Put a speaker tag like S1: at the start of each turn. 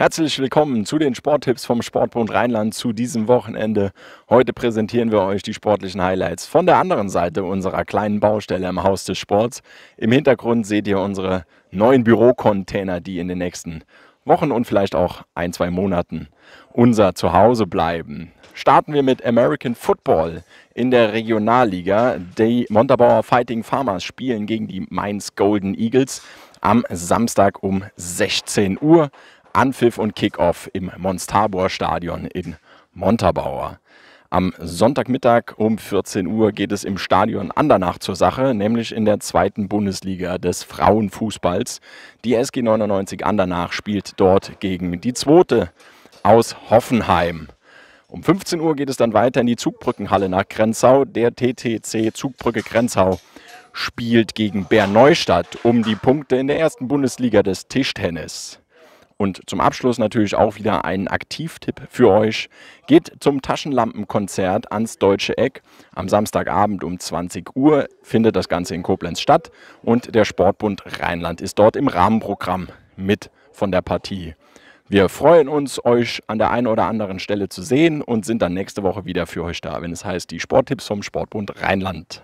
S1: Herzlich willkommen zu den Sporttipps vom Sportbund Rheinland zu diesem Wochenende. Heute präsentieren wir euch die sportlichen Highlights von der anderen Seite unserer kleinen Baustelle im Haus des Sports. Im Hintergrund seht ihr unsere neuen Bürocontainer, die in den nächsten Wochen und vielleicht auch ein, zwei Monaten unser Zuhause bleiben. Starten wir mit American Football in der Regionalliga. Die Montabaur Fighting Farmers spielen gegen die Mainz Golden Eagles am Samstag um 16 Uhr. Anpfiff und Kickoff im Monstabor Stadion in Montabaur. Am Sonntagmittag um 14 Uhr geht es im Stadion Andernach zur Sache, nämlich in der zweiten Bundesliga des Frauenfußballs. Die SG 99 Andernach spielt dort gegen die zweite aus Hoffenheim. Um 15 Uhr geht es dann weiter in die Zugbrückenhalle nach Grenzau. Der TTC Zugbrücke Grenzau spielt gegen Bern Neustadt um die Punkte in der ersten Bundesliga des Tischtennis. Und zum Abschluss natürlich auch wieder einen Aktivtipp für euch. Geht zum Taschenlampenkonzert ans Deutsche Eck. Am Samstagabend um 20 Uhr findet das Ganze in Koblenz statt und der Sportbund Rheinland ist dort im Rahmenprogramm mit von der Partie. Wir freuen uns, euch an der einen oder anderen Stelle zu sehen und sind dann nächste Woche wieder für euch da, wenn es heißt die Sporttipps vom Sportbund Rheinland.